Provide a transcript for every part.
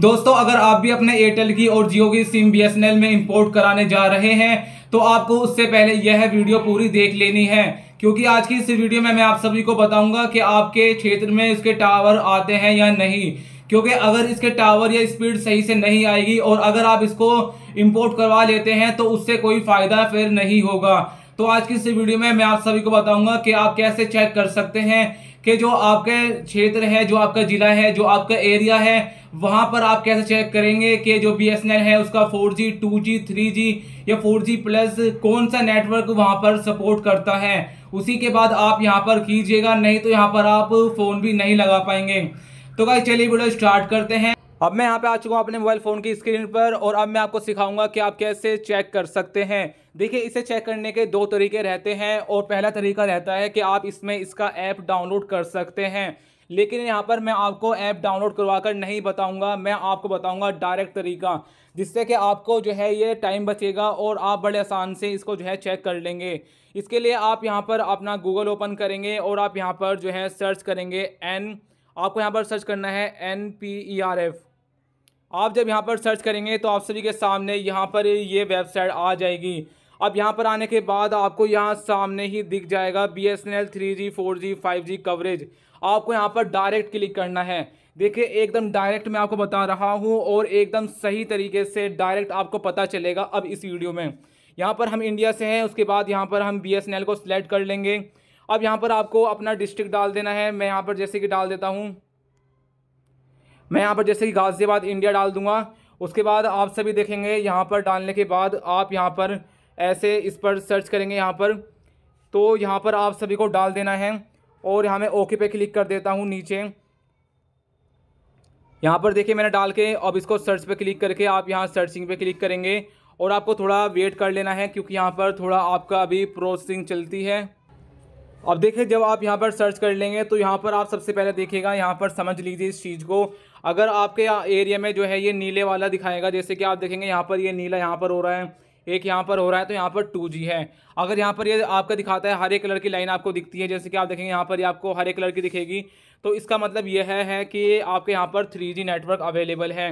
दोस्तों अगर आप भी अपने एयरटेल की और जियो की सिम बीएसएनएल में इंपोर्ट कराने जा रहे हैं तो आपको उससे पहले यह वीडियो पूरी देख लेनी है क्योंकि आज की इस वीडियो में मैं आप सभी को बताऊंगा कि आपके क्षेत्र में इसके टावर आते हैं या नहीं क्योंकि अगर इसके टावर या स्पीड सही से नहीं आएगी और अगर आप इसको इंपोर्ट करवा लेते हैं तो उससे कोई फ़ायदा फिर नहीं होगा तो आज की इस वीडियो में मैं आप सभी को बताऊंगा कि आप कैसे चेक कर सकते हैं कि जो आपके क्षेत्र है जो आपका ज़िला है जो आपका एरिया है वहाँ पर आप कैसे चेक करेंगे कि जो बी एस एन एल है उसका four G two G three G या फोर जी प्लस कौन सा नेटवर्क वहाँ पर सपोर्ट करता है उसी के बाद आप यहाँ पर कीजिएगा नहीं तो यहाँ पर आप फ़ोन भी नहीं लगा पाएंगे तो भाई चलिए वीडियो स्टार्ट करते हैं अब मैं यहाँ पे आ चुका हूँ अपने मोबाइल फ़ोन की स्क्रीन पर और अब मैं आपको सिखाऊंगा कि आप कैसे चेक कर सकते हैं देखिए इसे चेक करने के दो तरीके रहते हैं और पहला तरीका रहता है कि आप इसमें इसका ऐप डाउनलोड कर सकते हैं लेकिन यहाँ पर मैं आपको ऐप डाउनलोड करवा कर नहीं बताऊँगा मैं आपको बताऊँगा डायरेक्ट तरीका जिससे कि आपको जो है ये टाइम बचेगा और आप बड़े आसान से इसको जो है चेक कर लेंगे इसके लिए आप यहाँ पर अपना गूगल ओपन करेंगे और आप यहाँ पर जो है सर्च करेंगे एन आपको यहाँ पर सर्च करना है N P E R F आप जब यहाँ पर सर्च करेंगे तो आप सभी के सामने यहाँ पर ये वेबसाइट आ जाएगी अब यहाँ पर आने के बाद आपको यहाँ सामने ही दिख जाएगा B S N L three G four G five G coverage आपको यहाँ पर डायरेक्ट क्लिक करना है देखिए एकदम डायरेक्ट मैं आपको बता रहा हूँ और एकदम सही तरीके से डायरेक्ट आपको पता चलेगा अब इस वीडियो में यहाँ पर हम इंडिया से हैं उसके बाद यहाँ पर हम बी एस एन एल को सिलेक्ट कर लेंगे अब यहाँ पर आपको अपना डिस्ट्रिक्ट डाल देना है मैं यहाँ पर जैसे कि डाल देता हूँ मैं यहाँ पर जैसे कि गाजियाबाद इंडिया डाल दूंगा उसके बाद आप सभी देखेंगे यहाँ पर डालने के बाद आप यहाँ पर ऐसे इस पर सर्च करेंगे यहाँ पर तो यहाँ पर आप सभी को डाल देना है और यहाँ मैं ओके पे क्लिक कर देता हूँ नीचे यहाँ पर देखिए मैंने डाल के अब इसको सर्च पे क्लिक करके आप यहाँ सर्चिंग पे क्लिक करेंगे और आपको थोड़ा वेट कर लेना है क्योंकि यहाँ पर थोड़ा आपका अभी प्रोसेसिंग चलती है अब देखिए जब आप यहाँ पर सर्च कर लेंगे तो यहाँ पर आप सबसे पहले देखिएगा यहाँ पर समझ लीजिए इस चीज़ को अगर आपके एरिया में जो है ये नीले वाला दिखाएगा जैसे कि आप देखेंगे यहाँ पर ये नीला यहाँ पर हो रहा है एक यहाँ पर हो रहा है तो यहाँ पर टू जी है अगर यहाँ पर ये यह आपका दिखाता है हरे कलर की लाइन आपको दिखती है जैसे कि आप देखेंगे यहाँ पर यह आपको हरे कलर की दिखेगी तो इसका मतलब यह है, है कि आपके यहाँ पर थ्री जी नेटवर्क अवेलेबल है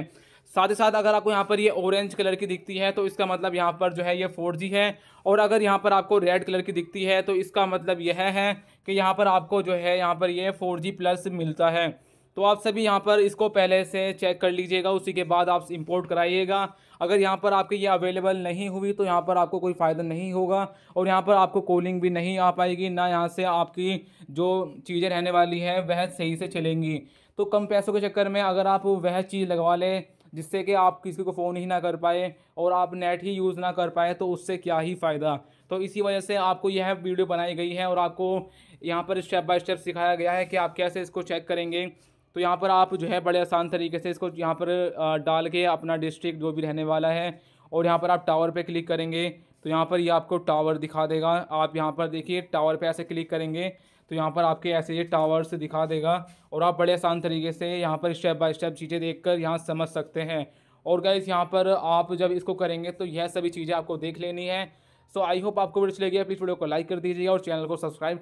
साथ ही साथ अगर आपको यहाँ पर ये ऑरेंज कलर की दिखती है तो इसका मतलब यहाँ पर जो है ये फोर जी है और अगर यहाँ पर आपको रेड कलर की दिखती है तो इसका मतलब यह है कि यहाँ पर आपको जो है यहाँ पर ये फोर जी प्लस मिलता है तो आप सभी यहाँ पर इसको पहले से चेक कर लीजिएगा उसी के बाद आप इम्पोर्ट कराइएगा अगर यहाँ पर आपके ये अवेलेबल नहीं हुई तो यहाँ पर आपको कोई फ़ायदा नहीं होगा और यहाँ पर आपको कॉलिंग भी नहीं आ पाएगी ना यहाँ से आपकी जो चीज़ें रहने वाली हैं वह सही से चलेंगी तो कम पैसों के चक्कर में अगर आप वह चीज़ लगवा लें जिससे कि आप किसी को फ़ोन ही ना कर पाए और आप नेट ही यूज़ ना कर पाए तो उससे क्या ही फ़ायदा तो इसी वजह से आपको यह वीडियो बनाई गई है और आपको यहाँ पर स्टेप बाय स्टेप सिखाया गया है कि आप कैसे इसको चेक करेंगे तो यहाँ पर आप जो है बड़े आसान तरीके से इसको यहाँ पर डाल के अपना डिस्ट्रिक्ट जो भी रहने वाला है और यहाँ पर आप टावर पर क्लिक करेंगे तो यहाँ पर ये यह आपको टावर दिखा देगा आप यहाँ पर देखिए टावर पर ऐसे क्लिक करेंगे तो यहाँ पर आपके ऐसे ये टावर्स दिखा देगा और आप बड़े आसान तरीके से यहाँ पर स्टेप बाय स्टेप चीज़ें देख कर यहाँ समझ सकते हैं और गाइज यहाँ पर आप जब इसको करेंगे तो यह सभी चीज़ें आपको देख लेनी है सो आई होप आपको वीडियो चलेगी प्लीज़ वीडियो को लाइक कर दीजिएगा और चैनल को सब्सक्राइब